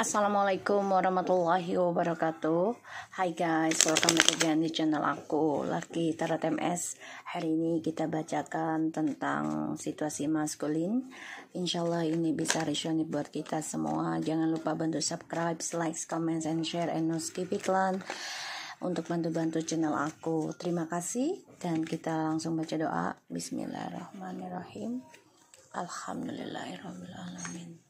Assalamualaikum warahmatullahi wabarakatuh Hai guys, welcome back again di channel aku Laki Tarot MS Hari ini kita bacakan tentang situasi maskulin Insyaallah ini bisa resonate buat kita semua Jangan lupa bantu subscribe, like, comment, and share And no skip iklan Untuk bantu-bantu channel aku Terima kasih Dan kita langsung baca doa Bismillahirrahmanirrahim Alhamdulillahirrahmanirrahim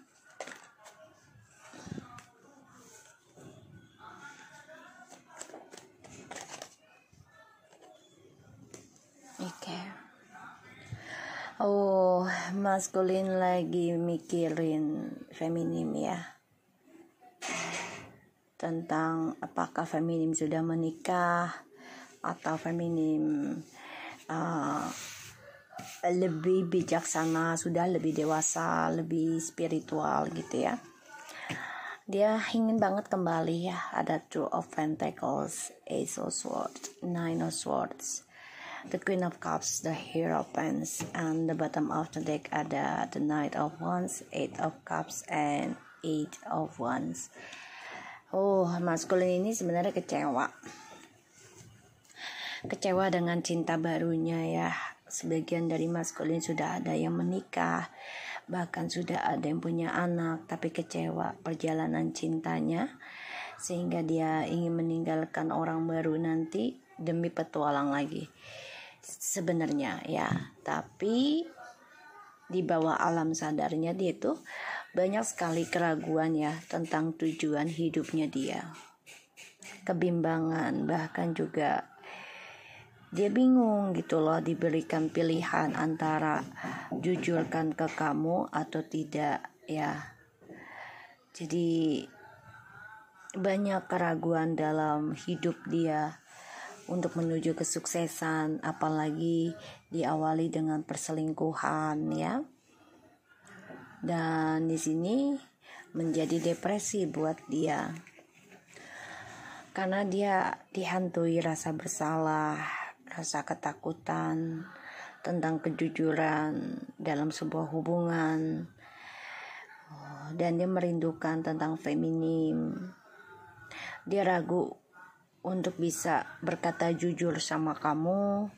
maskulin lagi mikirin feminim ya tentang apakah feminim sudah menikah atau feminim uh, lebih bijaksana sudah lebih dewasa lebih spiritual gitu ya dia ingin banget kembali ya ada two of pentacles ace of swords nine of swords The Queen of Cups, the Hero of Pens, and the bottom of the deck ada the Knight of Wands, Eight of Cups, and Eight of Wands. Oh, maskulin ini sebenarnya kecewa. Kecewa dengan cinta barunya ya. Sebagian dari maskulin sudah ada yang menikah, bahkan sudah ada yang punya anak, tapi kecewa perjalanan cintanya sehingga dia ingin meninggalkan orang baru nanti demi petualang lagi sebenarnya ya tapi di bawah alam sadarnya dia itu banyak sekali keraguan ya tentang tujuan hidupnya dia kebimbangan bahkan juga dia bingung gitu loh diberikan pilihan antara jujurkan ke kamu atau tidak ya jadi banyak keraguan dalam hidup dia untuk menuju kesuksesan apalagi diawali dengan perselingkuhan ya dan di sini menjadi depresi buat dia karena dia dihantui rasa bersalah, rasa ketakutan tentang kejujuran dalam sebuah hubungan oh, dan dia merindukan tentang feminim. Dia ragu untuk bisa berkata jujur sama kamu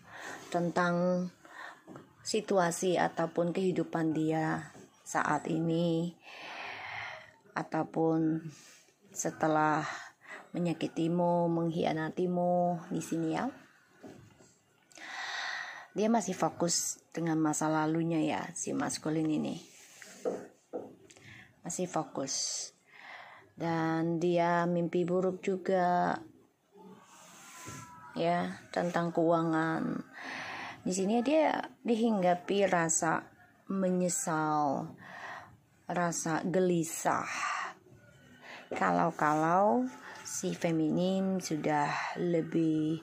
tentang situasi ataupun kehidupan dia saat ini ataupun setelah menyakitimu, mengkhianatimu di sini ya. Dia masih fokus dengan masa lalunya ya si maskulin ini. Masih fokus. Dan dia mimpi buruk juga ya tentang keuangan. Di sini dia dihinggapi rasa menyesal, rasa gelisah. Kalau-kalau si feminim sudah lebih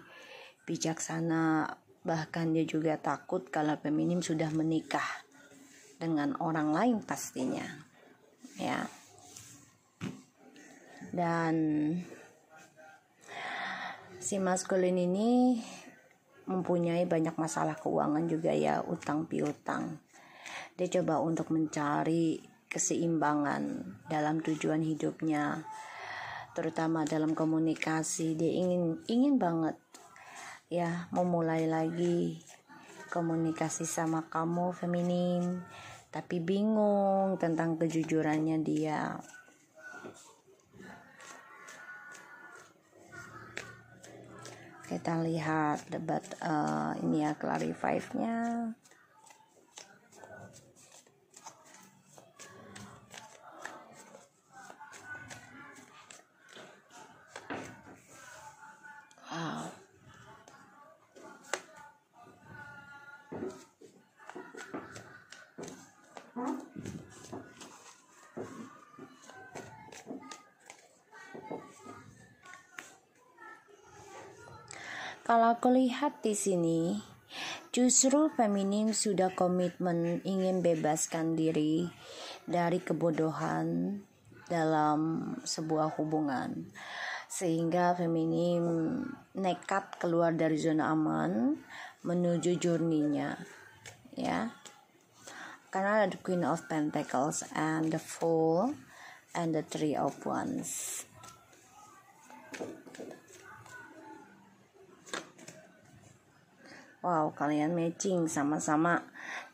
bijaksana, bahkan dia juga takut kalau feminim sudah menikah dengan orang lain pastinya. Ya. Dan si maskulin ini mempunyai banyak masalah keuangan juga ya utang piutang dia coba untuk mencari keseimbangan dalam tujuan hidupnya terutama dalam komunikasi dia ingin ingin banget ya memulai lagi komunikasi sama kamu feminin, tapi bingung tentang kejujurannya dia kita lihat debat uh, ini ya clarify-nya Kalau aku lihat di sini, justru feminim sudah komitmen ingin bebaskan diri dari kebodohan dalam sebuah hubungan. Sehingga feminim nekat keluar dari zona aman menuju journey Ya. Karena ada Queen of Pentacles and the Fool and the Three of Wands. Wow, kalian matching sama-sama.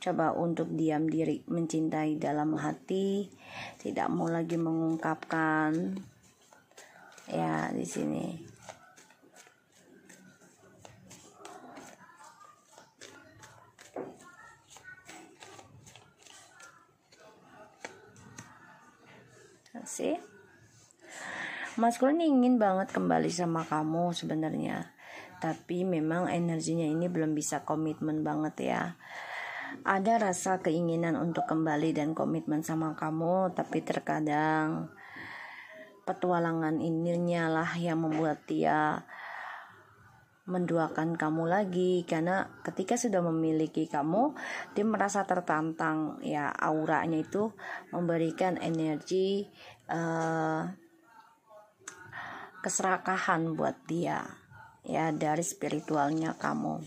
Coba untuk diam diri, mencintai dalam hati, tidak mau lagi mengungkapkan. Ya, di sini. kasih. Mas Kulin ingin banget kembali sama kamu sebenarnya tapi memang energinya ini belum bisa komitmen banget ya ada rasa keinginan untuk kembali dan komitmen sama kamu tapi terkadang petualangan ininya lah yang membuat dia menduakan kamu lagi karena ketika sudah memiliki kamu dia merasa tertantang ya auranya itu memberikan energi uh, keserakahan buat dia ya dari spiritualnya kamu.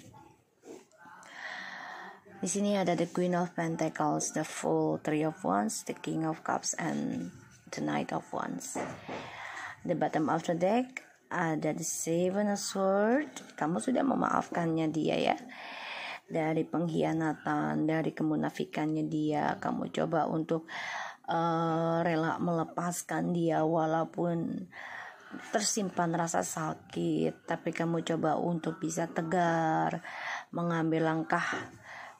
Di sini ada the Queen of Pentacles, the Full Three of Wands, the King of Cups, and the Knight of Wands. The bottom of the deck ada the Seven of Swords. Kamu sudah memaafkannya dia ya dari pengkhianatan, dari kemunafikannya dia. Kamu coba untuk uh, rela melepaskan dia walaupun tersimpan rasa sakit, tapi kamu coba untuk bisa tegar, mengambil langkah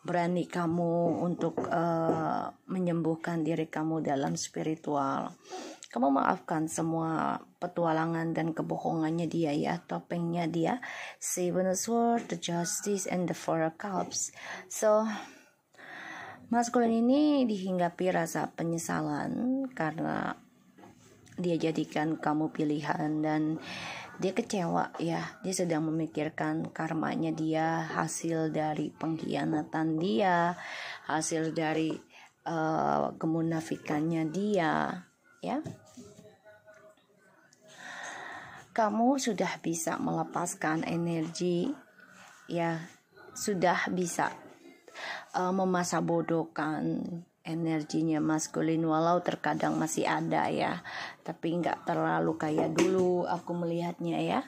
berani kamu untuk uh, menyembuhkan diri kamu dalam spiritual. Kamu maafkan semua petualangan dan kebohongannya dia ya, topengnya dia. Seven Sword, The Justice, and The Four Cups. So, maskulin ini dihinggapi rasa penyesalan karena dia jadikan kamu pilihan dan dia kecewa ya dia sedang memikirkan karmanya dia hasil dari pengkhianatan dia hasil dari uh, kemunafikannya dia ya kamu sudah bisa melepaskan energi ya sudah bisa uh, eh, memasa bodohkan energinya maskulin walau terkadang masih ada ya tapi nggak terlalu kayak dulu aku melihatnya ya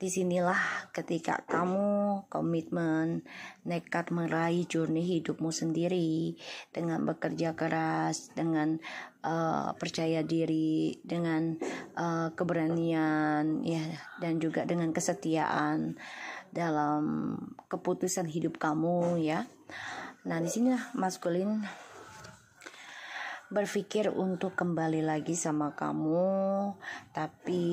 disinilah ketika kamu komitmen nekat meraih journey hidupmu sendiri dengan bekerja keras dengan uh, percaya diri dengan uh, keberanian ya dan juga dengan kesetiaan dalam keputusan hidup kamu ya nah disinilah maskulin berpikir untuk kembali lagi sama kamu, tapi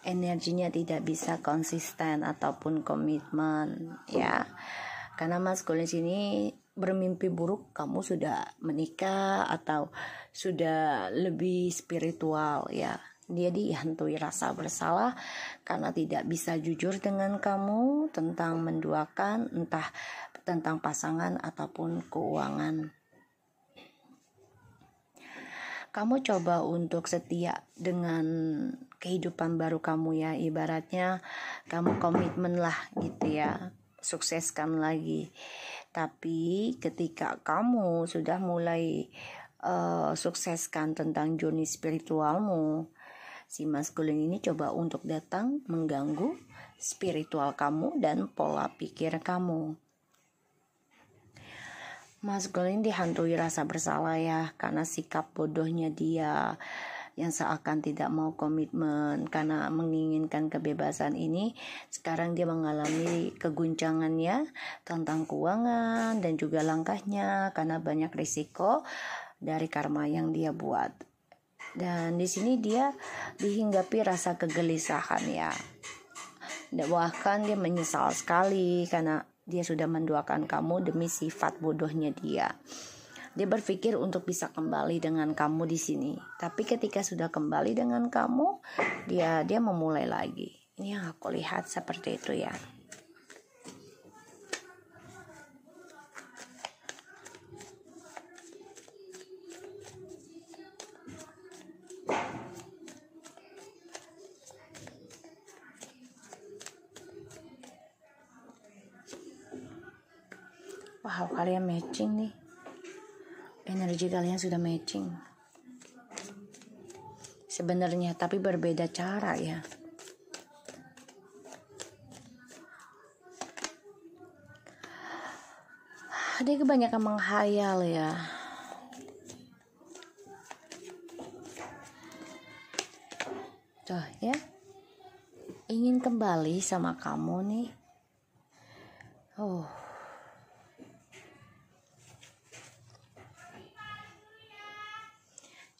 energinya tidak bisa konsisten ataupun komitmen ya. Karena Mas Kulis ini bermimpi buruk kamu sudah menikah atau sudah lebih spiritual ya dia dihantui rasa bersalah karena tidak bisa jujur dengan kamu tentang menduakan entah tentang pasangan ataupun keuangan kamu coba untuk setia dengan kehidupan baru kamu ya ibaratnya kamu komitmen lah gitu ya sukseskan lagi tapi ketika kamu sudah mulai uh, sukseskan tentang journey spiritualmu si maskulin ini coba untuk datang mengganggu spiritual kamu dan pola pikir kamu Mas Golin dihantui rasa bersalah ya karena sikap bodohnya dia yang seakan tidak mau komitmen karena menginginkan kebebasan ini sekarang dia mengalami keguncangannya tentang keuangan dan juga langkahnya karena banyak risiko dari karma yang dia buat dan di sini dia dihinggapi rasa kegelisahan ya bahkan dia menyesal sekali karena dia sudah menduakan kamu demi sifat bodohnya dia. Dia berpikir untuk bisa kembali dengan kamu di sini. Tapi ketika sudah kembali dengan kamu, dia dia memulai lagi. Ini yang aku lihat seperti itu ya. kalian matching nih energi kalian sudah matching sebenarnya tapi berbeda cara ya ada kebanyakan menghayal ya tuh ya ingin kembali sama kamu nih oh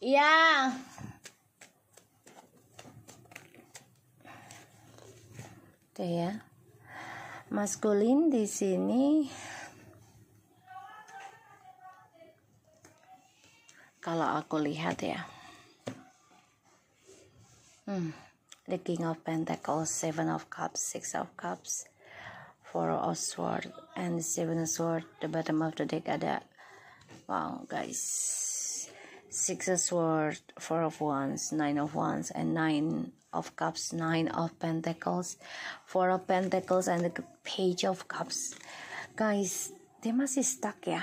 Iya. Tuh ya. Maskulin di sini kalau aku lihat ya. Hmm. The King of Pentacles, Seven of Cups, Six of Cups, Four of Swords, and Seven of Swords. The bottom of the deck ada. Wow, guys six of swords, four of wands, nine of wands, and nine of cups, nine of pentacles, four of pentacles, and the page of cups. Guys, dia masih stuck ya.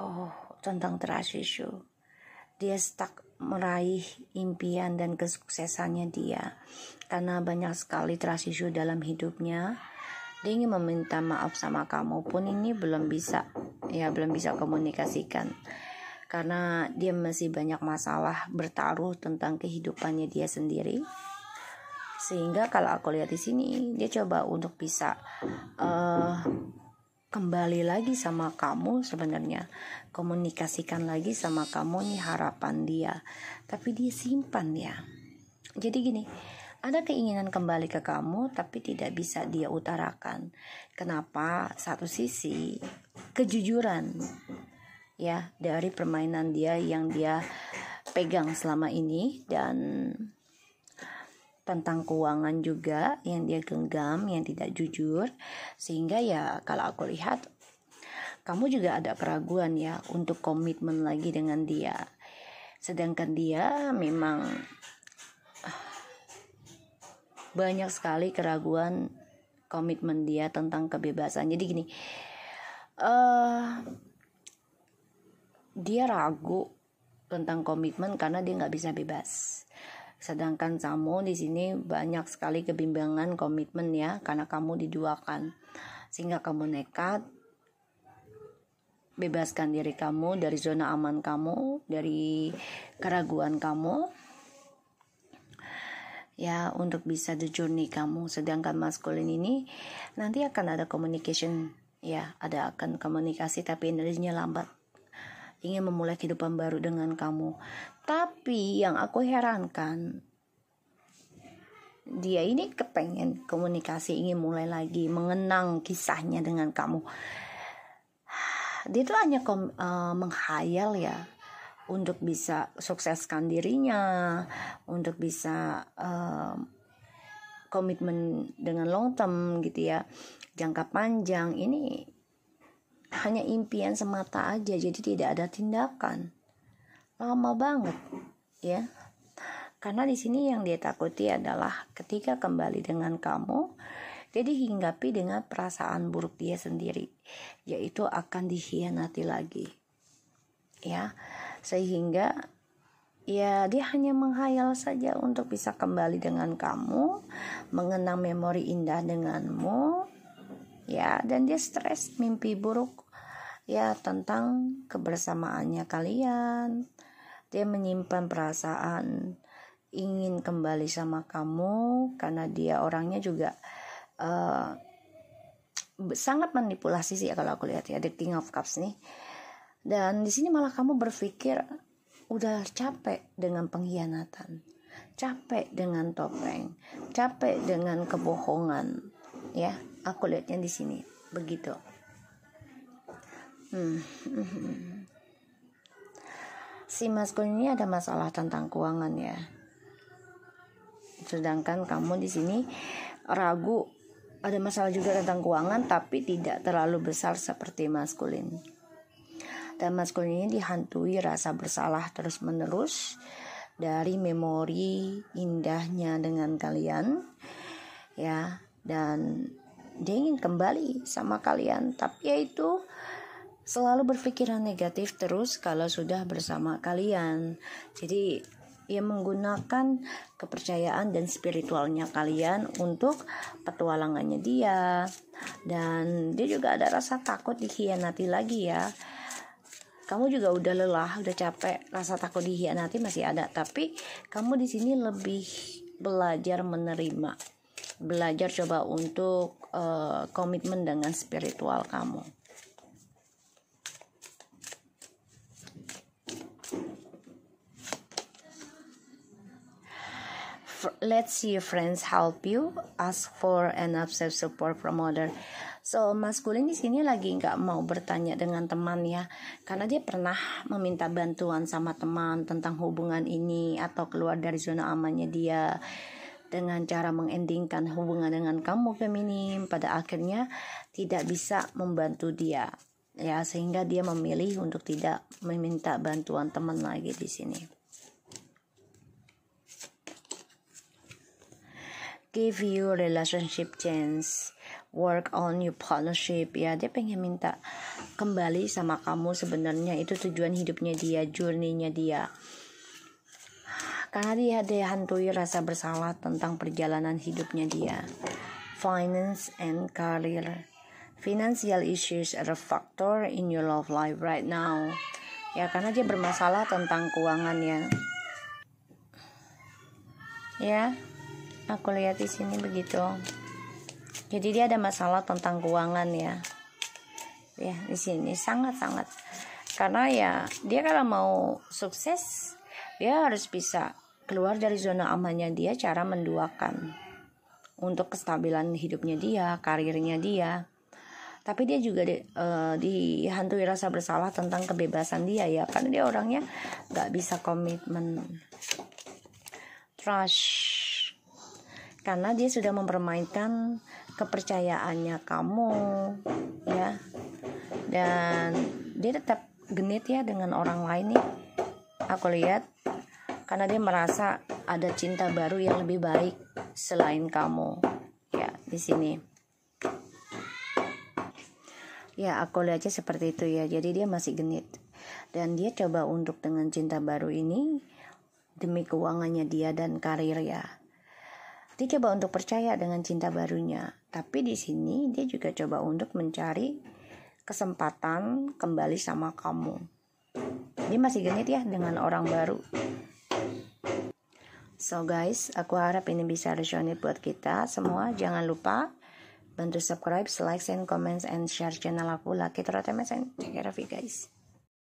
Oh, tentang trust issue. Dia stuck meraih impian dan kesuksesannya dia karena banyak sekali trust issue dalam hidupnya. Dia ingin meminta maaf sama kamu pun ini belum bisa ya belum bisa komunikasikan karena dia masih banyak masalah bertaruh tentang kehidupannya dia sendiri sehingga kalau aku lihat di sini dia coba untuk bisa uh, kembali lagi sama kamu sebenarnya komunikasikan lagi sama kamu nih harapan dia tapi dia simpan ya jadi gini ada keinginan kembali ke kamu tapi tidak bisa dia utarakan kenapa satu sisi kejujuran ya dari permainan dia yang dia pegang selama ini dan tentang keuangan juga yang dia genggam yang tidak jujur sehingga ya kalau aku lihat kamu juga ada keraguan ya untuk komitmen lagi dengan dia sedangkan dia memang ah, banyak sekali keraguan komitmen dia tentang kebebasan jadi gini uh, dia ragu tentang komitmen karena dia nggak bisa bebas. Sedangkan kamu di sini banyak sekali kebimbangan komitmen ya karena kamu diduakan. Sehingga kamu nekat bebaskan diri kamu dari zona aman kamu, dari keraguan kamu. Ya, untuk bisa the journey kamu. Sedangkan maskulin ini nanti akan ada communication ya, ada akan komunikasi tapi energinya lambat ingin memulai kehidupan baru dengan kamu. Tapi yang aku herankan, dia ini kepengen komunikasi, ingin mulai lagi, mengenang kisahnya dengan kamu. Dia itu hanya uh, menghayal ya untuk bisa sukseskan dirinya, untuk bisa uh, komitmen dengan long term gitu ya jangka panjang ini hanya impian semata aja jadi tidak ada tindakan lama banget ya karena di sini yang dia takuti adalah ketika kembali dengan kamu jadi hinggapi dengan perasaan buruk dia sendiri yaitu akan dikhianati lagi ya sehingga ya dia hanya menghayal saja untuk bisa kembali dengan kamu mengenang memori indah denganmu ya dan dia stres mimpi buruk ya tentang kebersamaannya kalian dia menyimpan perasaan ingin kembali sama kamu karena dia orangnya juga uh, sangat manipulasi sih ya kalau aku lihat ya the king of cups nih dan di sini malah kamu berpikir udah capek dengan pengkhianatan capek dengan topeng capek dengan kebohongan ya aku lihatnya di sini begitu Mm-hmm. Si maskul ini ada masalah tentang keuangan ya. Sedangkan kamu di sini ragu ada masalah juga tentang keuangan tapi tidak terlalu besar seperti maskulin. Dan maskulin ini dihantui rasa bersalah terus-menerus dari memori indahnya dengan kalian ya dan dia ingin kembali sama kalian tapi yaitu selalu berpikiran negatif terus kalau sudah bersama kalian. Jadi ia menggunakan kepercayaan dan spiritualnya kalian untuk petualangannya dia dan dia juga ada rasa takut dikhianati lagi ya kamu juga udah lelah udah capek rasa takut dikhianati masih ada tapi kamu di sini lebih belajar menerima belajar coba untuk uh, komitmen dengan spiritual kamu let's see your friends help you ask for and accept support from other so maskulin di sini lagi nggak mau bertanya dengan teman ya karena dia pernah meminta bantuan sama teman tentang hubungan ini atau keluar dari zona amannya dia dengan cara mengendingkan hubungan dengan kamu feminim pada akhirnya tidak bisa membantu dia ya sehingga dia memilih untuk tidak meminta bantuan teman lagi di sini give you relationship chance work on your partnership ya dia pengen minta kembali sama kamu sebenarnya itu tujuan hidupnya dia journey-nya dia karena dia ada dihantui rasa bersalah tentang perjalanan hidupnya dia finance and career financial issues are a factor in your love life right now ya karena dia bermasalah tentang keuangannya ya, ya aku lihat di sini begitu jadi dia ada masalah tentang keuangan ya ya di sini sangat sangat karena ya dia kalau mau sukses dia harus bisa keluar dari zona amannya dia cara menduakan untuk kestabilan hidupnya dia karirnya dia tapi dia juga di, uh, dihantui rasa bersalah tentang kebebasan dia ya karena dia orangnya nggak bisa komitmen Trash karena dia sudah mempermainkan kepercayaannya kamu ya dan dia tetap genit ya dengan orang lain nih aku lihat karena dia merasa ada cinta baru yang lebih baik selain kamu ya di sini ya aku lihatnya seperti itu ya jadi dia masih genit dan dia coba untuk dengan cinta baru ini demi keuangannya dia dan karir ya dia coba untuk percaya dengan cinta barunya. Tapi di sini dia juga coba untuk mencari kesempatan kembali sama kamu. Dia masih genit ya dengan orang baru. So guys, aku harap ini bisa resonate buat kita semua. Jangan lupa bantu subscribe, like, and comments, and share channel aku Lucky Trot MSN. Take care of guys.